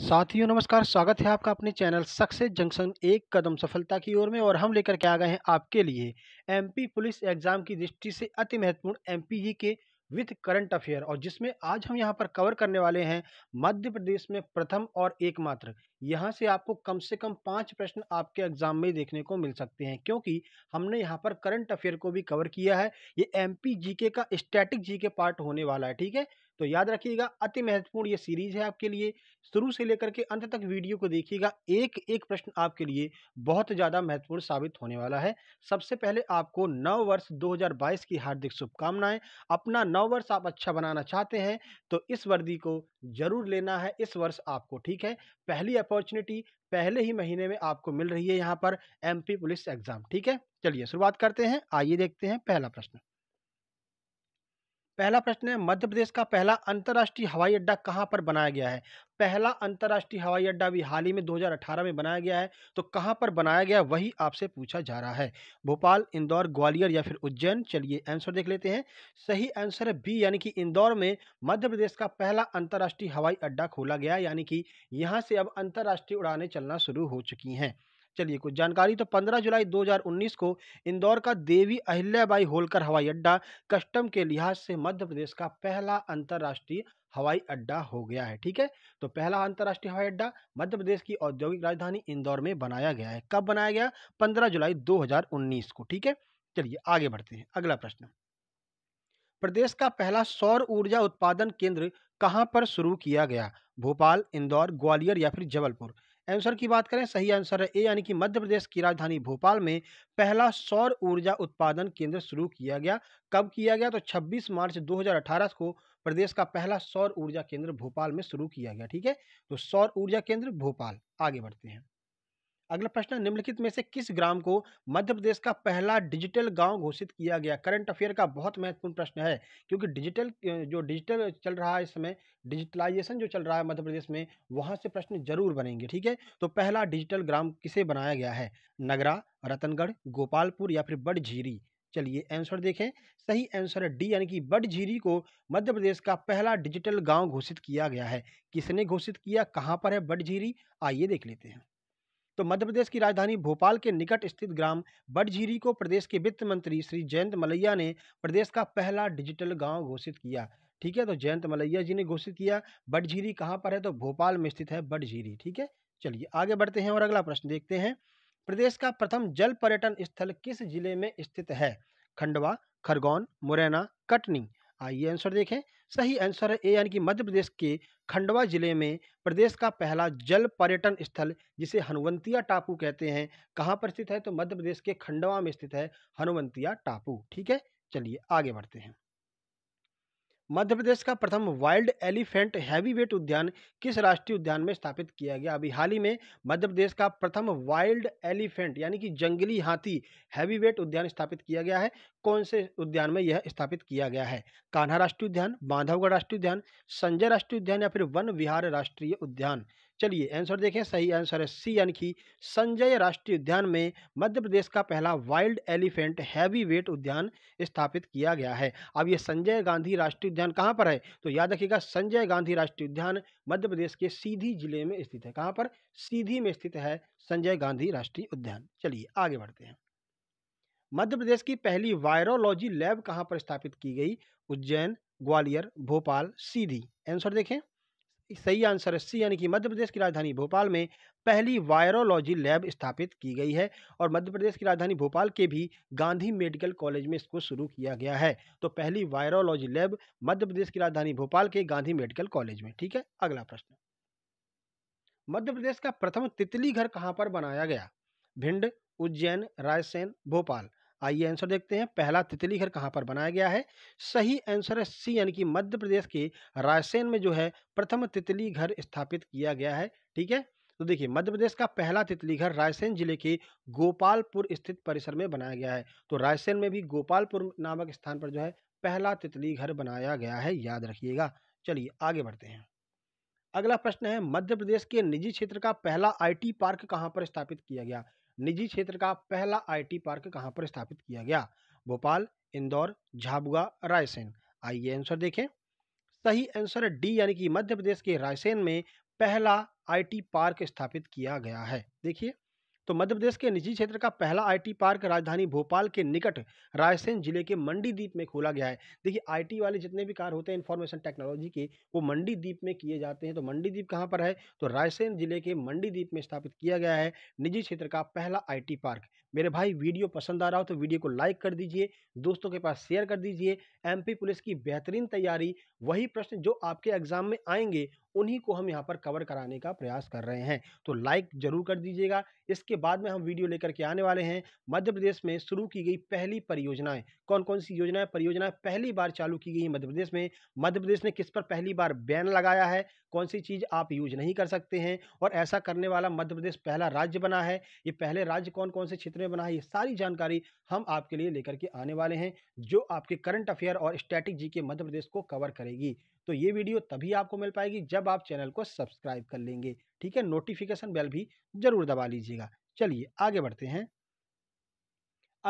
साथियों नमस्कार स्वागत है आपका अपने चैनल सक्सेस जंक्शन एक कदम सफलता की ओर में और हम लेकर के आ गए हैं आपके लिए एमपी पुलिस एग्जाम की दृष्टि से अति महत्वपूर्ण एमपीजी e के विथ करंट अफेयर और जिसमें आज हम यहां पर कवर करने वाले हैं मध्य प्रदेश में प्रथम और एकमात्र यहाँ से आपको कम से कम पाँच प्रश्न आपके एग्जाम में देखने को मिल सकते हैं क्योंकि हमने यहाँ पर करंट अफेयर को भी कवर किया है ये एम पी का स्टैटिक जी पार्ट होने वाला है ठीक है तो याद रखिएगा अति महत्वपूर्ण ये सीरीज है आपके लिए शुरू से लेकर के अंत तक वीडियो को देखिएगा एक एक प्रश्न आपके लिए बहुत ज़्यादा महत्वपूर्ण साबित होने वाला है सबसे पहले आपको नव वर्ष 2022 की हार्दिक शुभकामनाएं अपना नव वर्ष आप अच्छा बनाना चाहते हैं तो इस वर्दी को जरूर लेना है इस वर्ष आपको ठीक है पहली अपॉर्चुनिटी पहले ही महीने में आपको मिल रही है यहाँ पर एमपी पुलिस एग्जाम ठीक है चलिए शुरुआत करते हैं आइए देखते हैं पहला प्रश्न पहला प्रश्न है मध्य प्रदेश का पहला अंतर्राष्ट्रीय हवाई अड्डा कहाँ पर बनाया गया है पहला अंतर्राष्ट्रीय हवाई अड्डा भी हाल ही में 2018 में बनाया गया है तो कहाँ पर बनाया गया वही आपसे पूछा जा रहा है भोपाल इंदौर ग्वालियर या फिर उज्जैन चलिए आंसर देख लेते हैं सही आंसर है बी यानी कि इंदौर में मध्य प्रदेश का पहला अंतर्राष्ट्रीय हवाई अड्डा खोला गया यानी कि यहाँ से अब अंतर्राष्ट्रीय उड़ानें चलना शुरू हो चुकी हैं चलिए कुछ जानकारी तो 15 जुलाई 2019 को इंदौर का देवी अहिल्याबाई होलकर हवाई अड्डा कस्टम के लिहाज से मध्य प्रदेश का पहला अंतर्राष्ट्रीय हवाई अड्डा हो गया है ठीक है तो पहला अंतर्राष्ट्रीय हवाई अड्डा मध्य प्रदेश की औद्योगिक राजधानी इंदौर में बनाया गया है कब बनाया गया पंद्रह जुलाई दो को ठीक है चलिए आगे बढ़ते हैं अगला प्रश्न प्रदेश का पहला सौर ऊर्जा उत्पादन केंद्र कहां पर शुरू किया गया भोपाल इंदौर ग्वालियर या फिर जबलपुर आंसर की बात करें सही आंसर है ए यानी कि मध्य प्रदेश की राजधानी भोपाल में पहला सौर ऊर्जा उत्पादन केंद्र शुरू किया गया कब किया गया तो 26 मार्च 2018 को प्रदेश का पहला सौर ऊर्जा केंद्र भोपाल में शुरू किया गया ठीक है तो सौर ऊर्जा केंद्र भोपाल आगे बढ़ते हैं अगला प्रश्न निम्नलिखित में से किस ग्राम को मध्य प्रदेश का पहला डिजिटल गांव घोषित किया गया करंट अफेयर का बहुत महत्वपूर्ण प्रश्न है क्योंकि डिजिटल जो डिजिटल चल रहा है इस समय डिजिटलाइजेशन जो चल रहा है मध्य प्रदेश में वहाँ से प्रश्न जरूर बनेंगे ठीक है तो पहला डिजिटल ग्राम किसे बनाया गया है नगरा रतनगढ़ गोपालपुर या फिर बड़झीरी चलिए आंसर देखें सही आंसर है डी यानी कि बड़झीरी को मध्य प्रदेश का पहला डिजिटल गांव घोषित किया गया है किसने घोषित किया कहां पर है बड़झीरी आइए देख लेते हैं तो मध्य प्रदेश की राजधानी भोपाल के निकट स्थित ग्राम बडझीरी को प्रदेश के वित्त मंत्री श्री जयंत मलैया ने प्रदेश का पहला डिजिटल गांव घोषित किया ठीक है तो जयंत मलैया जी ने घोषित किया बडझीरी कहाँ पर है तो भोपाल में स्थित है बडझीरी ठीक है चलिए आगे बढ़ते हैं और अगला प्रश्न देखते हैं प्रदेश का प्रथम जल पर्यटन स्थल किस जिले में स्थित है खंडवा खरगोन मुरैना कटनी आइए आंसर देखें सही आंसर है ए यानी कि मध्य प्रदेश के खंडवा जिले में प्रदेश का पहला जल पर्यटन स्थल जिसे हनुवंतिया टापू कहते हैं कहाँ पर स्थित है तो मध्य प्रदेश के खंडवा में स्थित है हनुवंतिया टापू ठीक है चलिए आगे बढ़ते हैं मध्य प्रदेश का प्रथम वाइल्ड एलिफेंट हैवीवेट उद्यान किस राष्ट्रीय उद्यान में स्थापित किया गया अभी हाल ही में मध्य प्रदेश का प्रथम वाइल्ड एलिफेंट यानी कि जंगली हाथी हैवीवेट उद्यान स्थापित किया गया है कौन से उद्यान में यह स्थापित किया गया है कान्हा राष्ट्रीय उद्यान बांधवगढ़ राष्ट्रीय उद्यान संजय राष्ट्रीय उद्यान या फिर वन विहार राष्ट्रीय उद्यान चलिए आंसर देखें सही आंसर है सी यानी कि संजय राष्ट्रीय उद्यान में मध्य प्रदेश का पहला वाइल्ड एलिफेंट हैवी वेट उद्यान स्थापित किया गया है अब ये संजय गांधी राष्ट्रीय उद्यान कहाँ पर है तो याद रखिएगा संजय गांधी राष्ट्रीय उद्यान मध्य प्रदेश के सीधी जिले में स्थित है कहाँ पर सीधी में स्थित है संजय गांधी राष्ट्रीय उद्यान चलिए आगे बढ़ते हैं मध्य प्रदेश की पहली वायरोलॉजी लैब कहाँ पर स्थापित की गई उज्जैन ग्वालियर भोपाल सीधी आंसर देखें सही आंसर है सी यानी कि मध्य प्रदेश की राजधानी भोपाल में पहली वायरोलॉजी लैब स्थापित की गई है और मध्य प्रदेश की राजधानी भोपाल के भी गांधी मेडिकल कॉलेज में इसको शुरू किया गया है तो पहली वायरोलॉजी लैब मध्य प्रदेश की राजधानी भोपाल के गांधी मेडिकल कॉलेज में ठीक है अगला प्रश्न मध्य प्रदेश का प्रथम तितली घर कहाँ पर बनाया गया भिंड उज्जैन रायसेन भोपाल आइए आंसर देखते हैं पहला घर कहाँ पर बनाया गया है सही आंसर है सी यानी कि मध्य प्रदेश के रायसेन में जो है प्रथम तितली घर स्थापित किया गया है ठीक है तो देखिए मध्य प्रदेश का पहला तितली घर रायसेन जिले के गोपालपुर स्थित परिसर में बनाया गया है तो रायसेन में भी गोपालपुर नामक स्थान पर जो है पहला तितली घर बनाया गया है याद रखिएगा चलिए आगे बढ़ते हैं अगला प्रश्न है मध्य प्रदेश के निजी क्षेत्र का पहला आईटी पार्क कहाँ पर स्थापित किया गया निजी क्षेत्र का पहला आईटी पार्क कहाँ पर स्थापित किया गया भोपाल इंदौर झाबुआ रायसेन आइए आंसर देखें सही आंसर डी यानी कि मध्य प्रदेश के रायसेन में पहला आईटी पार्क स्थापित किया गया है देखिए तो मध्य प्रदेश के निजी क्षेत्र का पहला आईटी पार्क राजधानी भोपाल के निकट रायसेन जिले के मंडी द्वीप में खोला गया है देखिए आईटी वाले जितने भी कार्य होते हैं इन्फॉर्मेशन टेक्नोलॉजी के वो मंडी द्वीप में किए जाते हैं तो मंडी द्वीप कहाँ पर है तो रायसेन जिले के मंडी द्वीप में स्थापित किया गया है निजी क्षेत्र का पहला आई पार्क मेरे भाई वीडियो पसंद आ रहा हो तो वीडियो को लाइक कर दीजिए दोस्तों के पास शेयर कर दीजिए एमपी पुलिस की बेहतरीन तैयारी वही प्रश्न जो आपके एग्जाम में आएंगे उन्हीं को हम यहाँ पर कवर कराने का प्रयास कर रहे हैं तो लाइक जरूर कर दीजिएगा इसके बाद में हम वीडियो लेकर के आने वाले हैं मध्य प्रदेश में शुरू की गई पहली परियोजनाएं कौन कौन सी योजनाएं परियोजनाएं पहली बार चालू की गई मध्य प्रदेश में मध्य प्रदेश ने किस पर पहली बार बैन लगाया है कौन सी चीज़ आप यूज नहीं कर सकते हैं और ऐसा करने वाला मध्य प्रदेश पहला राज्य बना है ये पहले राज्य कौन कौन से क्षेत्र में बना है ये सारी जानकारी हम आपके लिए लेकर के आने वाले हैं जो आपके करंट अफेयर और स्टैटिक जी के मध्य प्रदेश को कवर करेगी तो ये वीडियो तभी आपको मिल पाएगी जब आप चैनल को सब्सक्राइब कर लेंगे ठीक है नोटिफिकेशन बेल भी जरूर दबा लीजिएगा चलिए आगे बढ़ते हैं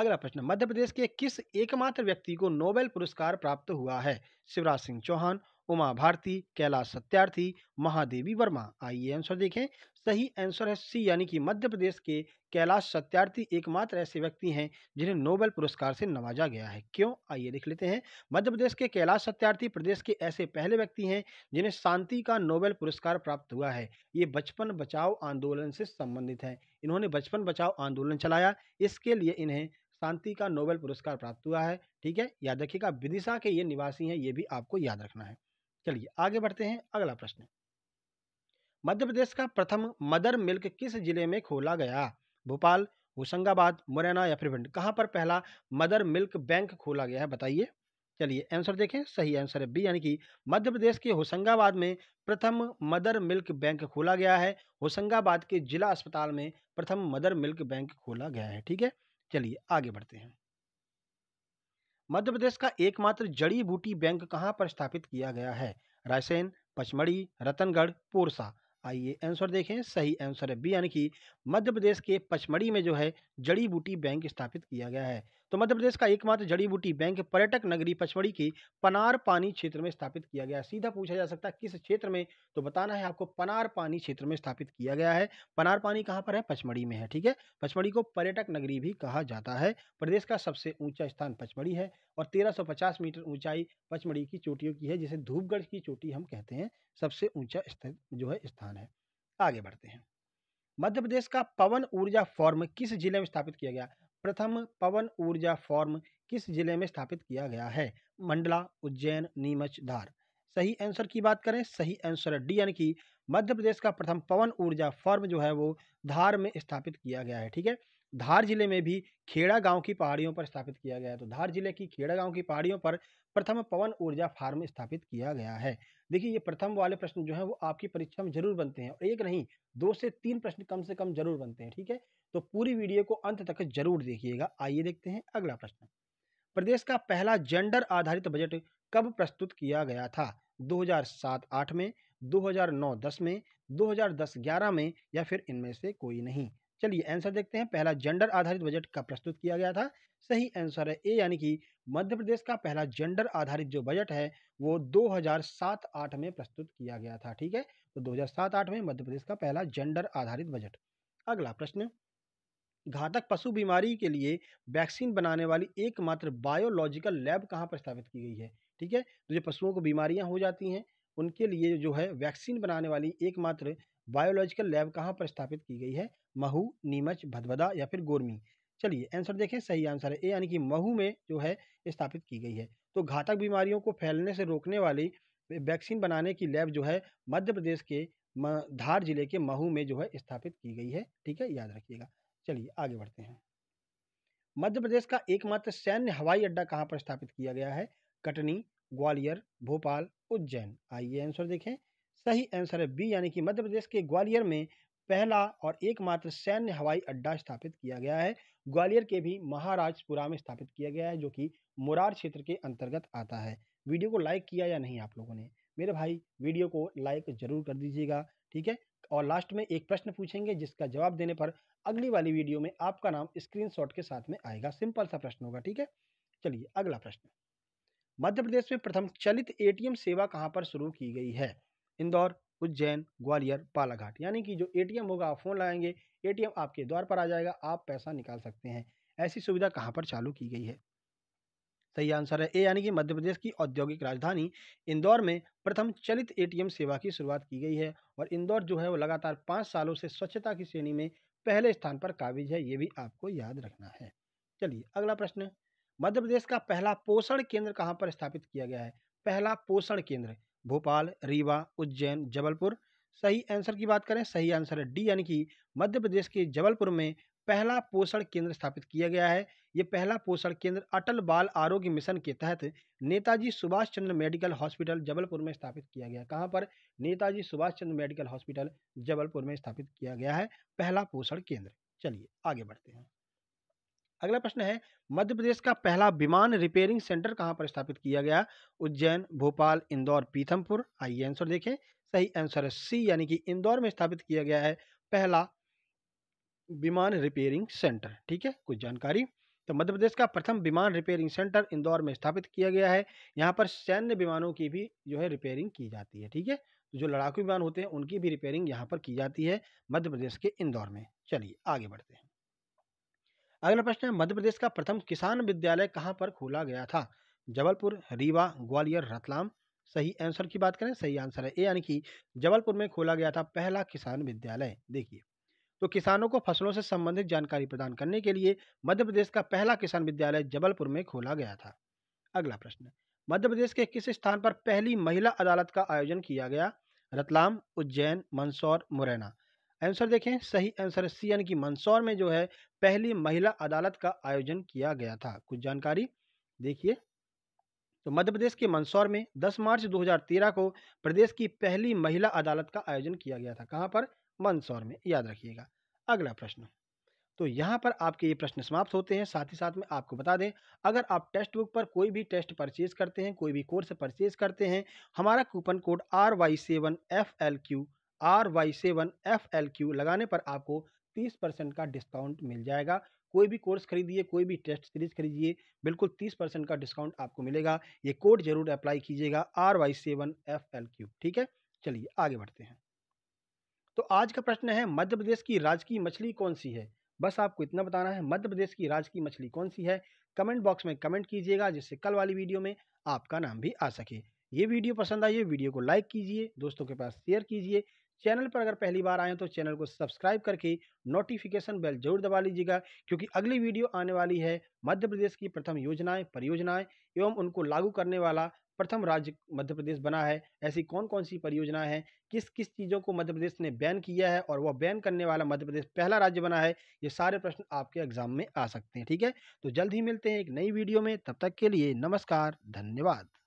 अगला प्रश्न मध्य प्रदेश के किस एकमात्र व्यक्ति को नोबेल पुरस्कार प्राप्त हुआ है शिवराज सिंह चौहान उमा भारती कैलाश सत्यार्थी महादेवी वर्मा आइए आंसर देखें सही आंसर है सी यानी कि मध्य प्रदेश के कैलाश सत्यार्थी एकमात्र ऐसे व्यक्ति हैं जिन्हें नोबेल पुरस्कार से नवाजा गया है क्यों आइए देख लेते हैं मध्य प्रदेश के कैलाश सत्यार्थी प्रदेश के ऐसे पहले व्यक्ति हैं जिन्हें शांति का नोबेल पुरस्कार प्राप्त हुआ है ये बचपन बचाओ आंदोलन से संबंधित हैं इन्होंने बचपन बचाओ आंदोलन चलाया इसके लिए इन्हें शांति का नोबेल पुरस्कार प्राप्त हुआ है ठीक है याद रखिएगा विदिशा के ये निवासी हैं ये भी आपको याद रखना है चलिए आगे बढ़ते हैं अगला प्रश्न मध्य प्रदेश का प्रथम मदर मिल्क किस जिले में खोला गया भोपाल होशंगाबाद मुरैना या फिर भिंड कहाँ पर पहला मदर मिल्क बैंक खोला गया है बताइए चलिए आंसर देखें सही आंसर है बी यानी कि मध्य प्रदेश के होशंगाबाद में प्रथम मदर मिल्क बैंक खोला गया है होशंगाबाद के जिला अस्पताल में प्रथम मदर मिल्क बैंक खोला गया है ठीक है चलिए आगे बढ़ते हैं मध्य प्रदेश का एकमात्र जड़ी बूटी बैंक कहाँ पर स्थापित किया गया है रायसेन पचमढ़ी रतनगढ़ पोरसा आइए आंसर देखें सही आंसर है बी यानी कि मध्य प्रदेश के पचमढ़ी में जो है जड़ी बूटी बैंक स्थापित किया गया है तो मध्य प्रदेश का एकमात्र जड़ी बूटी बैंक पर्यटक नगरी पचमढ़ी के पनार पानी क्षेत्र में स्थापित किया गया सीधा पूछा जा सकता है किस क्षेत्र में तो बताना है आपको पनार पानी क्षेत्र में स्थापित किया गया है पनार पानी कहाँ पर है पचमढ़ी में है ठीक है पचमढ़ी को पर्यटक नगरी भी कहा जाता है प्रदेश का सबसे ऊंचा स्थान पचमढ़ी है और तेरह मीटर ऊंचाई पचमढ़ी की चोटियों की है जिसे धूपगढ़ की चोटी हम कहते हैं सबसे ऊंचा जो है स्थान है आगे बढ़ते हैं मध्य प्रदेश का पवन ऊर्जा फॉर्म किस जिले में स्थापित किया गया प्रथम पवन ऊर्जा फॉर्म किस जिले में स्थापित किया गया है मंडला उज्जैन नीमच धार सही आंसर की बात करें सही आंसर डी यानी कि मध्य प्रदेश का प्रथम पवन ऊर्जा फॉर्म जो है वो धार में स्थापित किया गया है ठीक है धार जिले में भी खेड़ा गांव की पहाड़ियों पर स्थापित किया गया है तो धार जिले की खेड़ा गांव की पहाड़ियों पर प्रथम पवन ऊर्जा फार्म स्थापित किया गया है देखिए ये प्रथम वाले प्रश्न जो है वो आपकी परीक्षा में जरूर बनते हैं और एक नहीं दो से तीन प्रश्न कम से कम जरूर बनते हैं ठीक है तो पूरी वीडियो को अंत तक जरूर देखिएगा आइए देखते हैं अगला प्रश्न प्रदेश का पहला जेंडर आधारित बजट कब प्रस्तुत किया गया था 2007-8 में 2009-10 में 2010-11 में या फिर इनमें से कोई नहीं चलिए आंसर देखते हैं पहला जेंडर आधारित बजट कब प्रस्तुत किया गया था सही आंसर है ए यानी कि मध्य प्रदेश का पहला जेंडर आधारित जो बजट है वो 2007 आठ में प्रस्तुत किया गया था ठीक है तो 2007 आठ में मध्य प्रदेश का पहला जेंडर आधारित बजट अगला प्रश्न घातक पशु बीमारी के लिए वैक्सीन बनाने वाली एकमात्र बायोलॉजिकल लैब कहाँ प्रस्तावित की गई है ठीक है तो जो पशुओं को बीमारियाँ हो जाती हैं उनके लिए जो है वैक्सीन बनाने वाली एकमात्र बायोलॉजिकल लैब कहाँ स्थापित की गई है महू नीमच भदभदा या फिर गोरमी चलिए आंसर देखें सही आंसर है ए यानी कि महू में जो है स्थापित की गई है तो घातक बीमारियों को फैलने से रोकने वाली वैक्सीन बनाने की लैब जो है मध्य प्रदेश के धार जिले के महू में जो है स्थापित की गई है ठीक है याद रखिएगा चलिए आगे बढ़ते हैं मध्य प्रदेश का एकमात्र सैन्य हवाई अड्डा कहाँ पर स्थापित किया गया है कटनी ग्वालियर भोपाल उज्जैन आइए आंसर देखें सही आंसर है बी यानी कि मध्य प्रदेश के ग्वालियर में पहला और एकमात्र सैन्य हवाई अड्डा स्थापित किया गया है ग्वालियर के भी महाराजपुरा में स्थापित किया गया है जो कि मुरार क्षेत्र के अंतर्गत आता है वीडियो को लाइक किया या नहीं आप लोगों ने मेरे भाई वीडियो को लाइक जरूर कर दीजिएगा ठीक है और लास्ट में एक प्रश्न पूछेंगे जिसका जवाब देने पर अगली वाली वीडियो में आपका नाम स्क्रीनशॉट के साथ में आएगा सिंपल सा प्रश्न होगा ठीक है चलिए अगला प्रश्न मध्य प्रदेश में प्रथम चलित एटीएम सेवा कहाँ पर शुरू की गई है इंदौर उज्जैन ग्वालियर बालाघाट यानी कि जो एटीएम होगा आप फ़ोन लगाएंगे एटीएम आपके द्वार पर आ जाएगा आप पैसा निकाल सकते हैं ऐसी सुविधा कहाँ पर चालू की गई है सही आंसर है ए यानी कि मध्य प्रदेश की औद्योगिक राजधानी इंदौर में प्रथम चलित एटीएम सेवा की शुरुआत की गई है और इंदौर जो है वो लगातार पाँच सालों से स्वच्छता की श्रेणी में पहले स्थान पर काबिज है ये भी आपको याद रखना है चलिए अगला प्रश्न मध्य प्रदेश का पहला पोषण केंद्र कहाँ पर स्थापित किया गया है पहला पोषण केंद्र भोपाल रीवा उज्जैन जबलपुर सही आंसर की बात करें सही आंसर है डी यानी कि मध्य प्रदेश के जबलपुर में पहला पोषण केंद्र स्थापित किया गया है ये पहला पोषण केंद्र अटल बाल आरोग्य मिशन के तहत नेताजी सुभाष चंद्र मेडिकल हॉस्पिटल जबलपुर में स्थापित किया गया कहाँ पर नेताजी सुभाष चंद्र मेडिकल हॉस्पिटल जबलपुर में स्थापित किया गया है पहला पोषण केंद्र चलिए आगे बढ़ते हैं अगला प्रश्न है मध्य प्रदेश का पहला विमान रिपेयरिंग सेंटर कहाँ पर स्थापित किया गया उज्जैन भोपाल इंदौर पीथमपुर आइए आंसर देखें सही आंसर है सी यानी कि इंदौर में स्थापित किया गया है पहला विमान रिपेयरिंग सेंटर ठीक है कुछ जानकारी तो मध्य प्रदेश का प्रथम विमान रिपेयरिंग सेंटर इंदौर में स्थापित किया गया है यहाँ पर सैन्य विमानों की भी जो है रिपेयरिंग की जाती है ठीक है तो जो लड़ाकू विमान होते हैं उनकी भी रिपेयरिंग यहाँ पर की जाती है मध्य प्रदेश के इंदौर में चलिए आगे बढ़ते हैं अगला प्रश्न है मध्य प्रदेश का प्रथम किसान विद्यालय कहाँ पर खोला गया था जबलपुर रीवा ग्वालियर रतलाम सही आंसर की बात करें सही आंसर है ए यानी कि जबलपुर में खोला गया था पहला किसान विद्यालय देखिए तो किसानों को फसलों से संबंधित जानकारी प्रदान करने के लिए मध्य प्रदेश का पहला किसान विद्यालय जबलपुर में खोला गया था अगला प्रश्न मध्य प्रदेश के किस स्थान पर पहली महिला अदालत का आयोजन किया गया रतलाम उज्जैन मंदसौर मुरैना आंसर देखें सही आंसर सी यानी कि मंदसौर में जो है पहली महिला अदालत का आयोजन किया गया था कुछ जानकारी देखिए तो मध्य प्रदेश के मंदसौर में 10 मार्च 2013 को प्रदेश की पहली महिला अदालत का आयोजन किया गया था कहाँ पर मंदसौर में याद रखिएगा अगला प्रश्न तो यहाँ पर आपके ये प्रश्न समाप्त होते हैं साथ ही साथ में आपको बता दें अगर आप टेक्स्ट बुक पर कोई भी टेस्ट परचेज करते हैं कोई भी कोर्स परचेज करते हैं हमारा coupon code R Y seven F L Q R Y seven F L Q लगाने पर आपको तीस परसेंट का डिस्काउंट मिल जाएगा कोई भी कोर्स खरीदिए कोई भी टेस्ट सीरीज खरीदिए बिल्कुल तीस परसेंट का डिस्काउंट आपको मिलेगा ये कोड जरूर अप्लाई कीजिएगा R Y seven F L Q ठीक है चलिए आगे बढ़ते हैं तो आज का प्रश्न है मध्य प्रदेश की राजकीय मछली कौन सी है बस आपको इतना बताना है मध्य प्रदेश की राजकीय मछली कौन सी है कमेंट बॉक्स में कमेंट कीजिएगा जिससे कल वाली वीडियो में आपका नाम भी आ सके ये वीडियो पसंद आई है वीडियो को लाइक कीजिए दोस्तों के पास शेयर कीजिए चैनल पर अगर पहली बार आए तो चैनल को सब्सक्राइब करके नोटिफिकेशन बेल जरूर दबा लीजिएगा क्योंकि अगली वीडियो आने वाली है मध्य प्रदेश की प्रथम योजनाएं परियोजनाएं एवं उनको लागू करने वाला प्रथम राज्य मध्य प्रदेश बना है ऐसी कौन कौन सी परियोजनाएं हैं किस किस चीज़ों को मध्य प्रदेश ने बैन किया है और वह बैन करने वाला मध्य प्रदेश पहला राज्य बना है ये सारे प्रश्न आपके एग्जाम में आ सकते हैं ठीक है तो जल्द ही मिलते हैं एक नई वीडियो में तब तक के लिए नमस्कार धन्यवाद